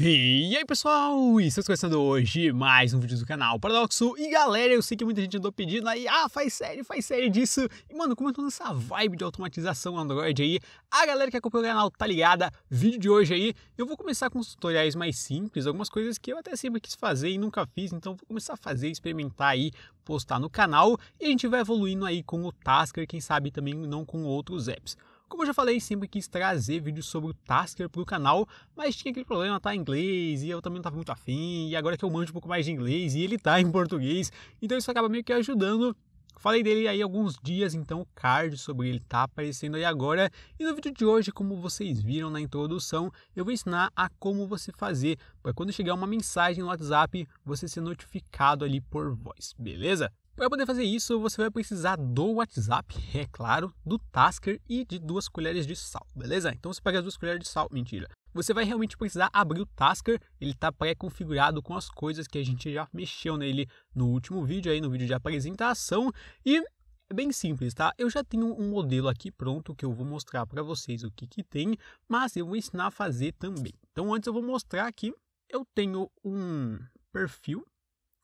E aí pessoal, estamos começando hoje mais um vídeo do canal Paradoxo E galera, eu sei que muita gente andou pedindo aí Ah, faz série, faz série disso E mano, como eu tô nessa vibe de automatização Android aí A galera que acompanha o canal tá ligada Vídeo de hoje aí Eu vou começar com os tutoriais mais simples Algumas coisas que eu até sempre quis fazer e nunca fiz Então vou começar a fazer, experimentar aí Postar no canal E a gente vai evoluindo aí com o Tasker Quem sabe também não com outros apps como eu já falei, sempre quis trazer vídeos sobre o Tasker para o canal, mas tinha aquele problema, tá em inglês, e eu também não estava muito afim, e agora que eu manjo um pouco mais de inglês, e ele tá em português, então isso acaba meio que ajudando Falei dele aí alguns dias, então o card sobre ele tá aparecendo aí agora. E no vídeo de hoje, como vocês viram na introdução, eu vou ensinar a como você fazer para quando chegar uma mensagem no WhatsApp, você ser notificado ali por voz, beleza? Para poder fazer isso, você vai precisar do WhatsApp, é claro, do Tasker e de duas colheres de sal, beleza? Então você pega as duas colheres de sal, mentira. Você vai realmente precisar abrir o Tasker, ele está pré-configurado com as coisas que a gente já mexeu nele no último vídeo, aí no vídeo de apresentação, e é bem simples, tá? Eu já tenho um modelo aqui pronto que eu vou mostrar para vocês o que, que tem, mas eu vou ensinar a fazer também. Então antes eu vou mostrar aqui, eu tenho um perfil,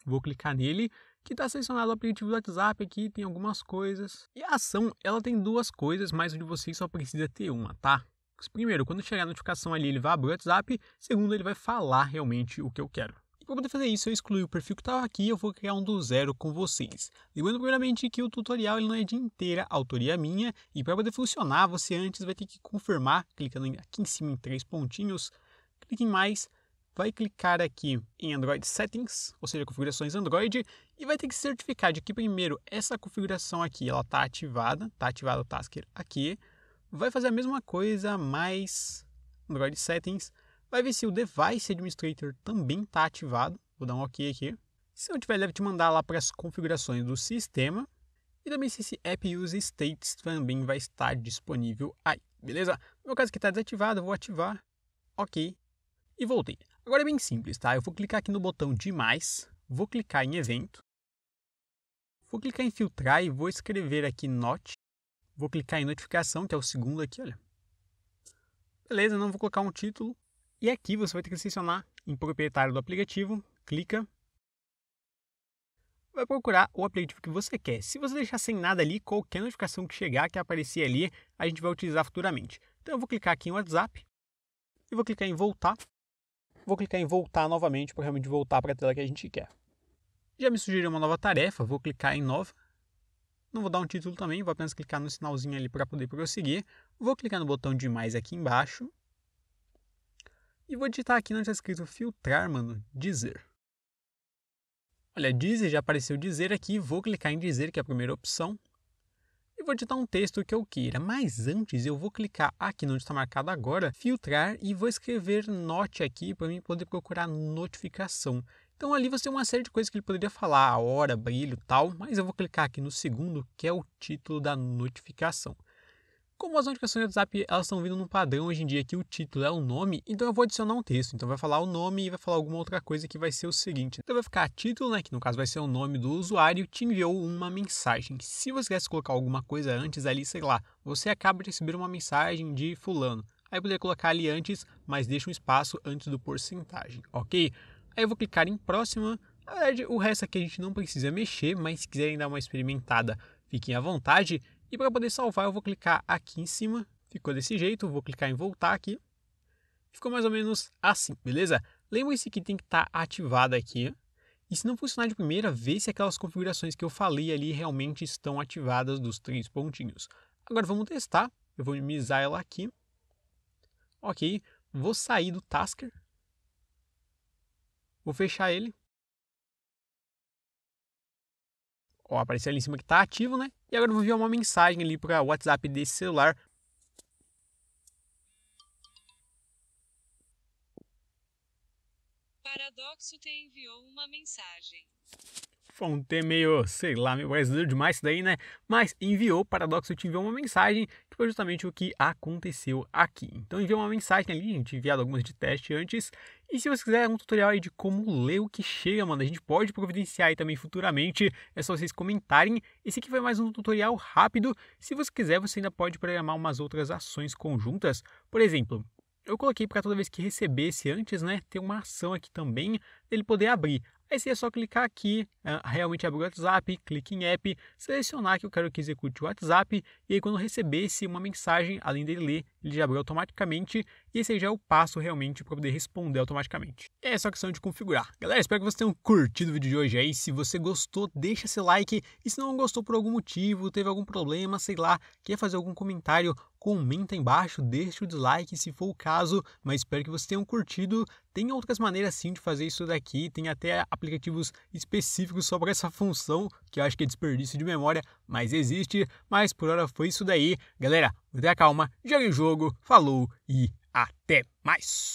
vou clicar nele, que está selecionado o aplicativo do WhatsApp aqui, tem algumas coisas. E a ação, ela tem duas coisas, mas onde de vocês só precisa ter uma, tá? Primeiro, quando chegar a notificação ali, ele vai abrir o WhatsApp. Segundo, ele vai falar realmente o que eu quero. E para poder fazer isso, eu excluí o perfil que estava aqui eu vou criar um do zero com vocês. Lembrando primeiramente que o tutorial ele não é de inteira autoria minha. E para poder funcionar, você antes vai ter que confirmar, clicando aqui em cima em três pontinhos. Clique em mais, vai clicar aqui em Android Settings, ou seja, configurações Android, e vai ter que certificar de que primeiro essa configuração aqui ela está ativada, está ativado o Tasker aqui, vai fazer a mesma coisa mais Android Settings, vai ver se o Device Administrator também está ativado, vou dar um OK aqui. Se não tiver, deve te mandar lá para as configurações do sistema, e também se esse App Use States também vai estar disponível aí, beleza? No meu caso que está desativado, vou ativar, ok, e voltei. Agora é bem simples, tá? Eu vou clicar aqui no botão de mais, vou clicar em evento, vou clicar em filtrar e vou escrever aqui note, vou clicar em notificação, que é o segundo aqui, olha. Beleza, não vou colocar um título. E aqui você vai ter que selecionar em proprietário do aplicativo, clica, vai procurar o aplicativo que você quer. Se você deixar sem nada ali, qualquer notificação que chegar, que aparecer ali, a gente vai utilizar futuramente. Então eu vou clicar aqui em WhatsApp e vou clicar em voltar Vou clicar em voltar novamente para realmente voltar para a tela que a gente quer. Já me sugeriu uma nova tarefa, vou clicar em nova. Não vou dar um título também, vou apenas clicar no sinalzinho ali para poder prosseguir. Vou clicar no botão de mais aqui embaixo. E vou digitar aqui onde está escrito filtrar, mano, dizer. Olha, dizer já apareceu dizer aqui, vou clicar em dizer, que é a primeira opção e vou editar um texto que eu queira. Mas antes eu vou clicar aqui onde está marcado agora, filtrar e vou escrever note aqui para mim poder procurar notificação. Então ali você tem uma série de coisas que ele poderia falar, a hora, brilho, tal, mas eu vou clicar aqui no segundo, que é o título da notificação. Como as notificações do WhatsApp elas estão vindo num padrão hoje em dia que o título é o nome, então eu vou adicionar um texto. Então vai falar o nome e vai falar alguma outra coisa que vai ser o seguinte. Então vai ficar título, né, que no caso vai ser o nome do usuário, te enviou uma mensagem. Se você quisesse colocar alguma coisa antes ali, sei lá, você acaba de receber uma mensagem de fulano. Aí poderia colocar ali antes, mas deixa um espaço antes do porcentagem, ok? Aí eu vou clicar em próxima. Na verdade, o resto aqui a gente não precisa mexer, mas se quiserem dar uma experimentada, fiquem à vontade. E para poder salvar, eu vou clicar aqui em cima. Ficou desse jeito, vou clicar em voltar aqui. Ficou mais ou menos assim, beleza? Lembre-se que tem que estar tá ativado aqui. E se não funcionar de primeira, vê se aquelas configurações que eu falei ali realmente estão ativadas dos três pontinhos. Agora vamos testar. Eu vou minimizar ela aqui. Ok, vou sair do Tasker. Vou fechar ele. ó, apareceu ali em cima que está ativo, né? E agora eu vou enviar uma mensagem ali para o WhatsApp desse celular. Paradoxo te enviou uma mensagem. Foi um meio, sei lá, meio brasileiro demais isso daí, né? Mas enviou, Paradoxo te enviou uma mensagem, que foi justamente o que aconteceu aqui. Então enviou uma mensagem ali, tinha enviado algumas de teste antes, e se você quiser um tutorial aí de como ler o que chega, mano, a gente pode providenciar aí também futuramente, é só vocês comentarem. Esse aqui foi mais um tutorial rápido. Se você quiser, você ainda pode programar umas outras ações conjuntas. Por exemplo, eu coloquei para toda vez que recebesse antes, né, ter uma ação aqui também, ele poder abrir. É aí você é só clicar aqui, ah, realmente abrir o WhatsApp, clique em app, selecionar que eu quero que execute o WhatsApp e aí quando recebesse uma mensagem, além dele ler, ele já abriu automaticamente e esse já é o passo realmente para poder responder automaticamente. É só questão de configurar. Galera, espero que vocês tenham curtido o vídeo de hoje aí. Se você gostou, deixa seu like e se não gostou por algum motivo, teve algum problema, sei lá, quer fazer algum comentário comenta embaixo, deixa o dislike se for o caso, mas espero que vocês tenham curtido. Tem outras maneiras sim de fazer isso daqui, tem até aplicativos específicos só para essa função, que eu acho que é desperdício de memória, mas existe. Mas por hora foi isso daí. Galera, mantenha calma, jogue o jogo, falou e até mais!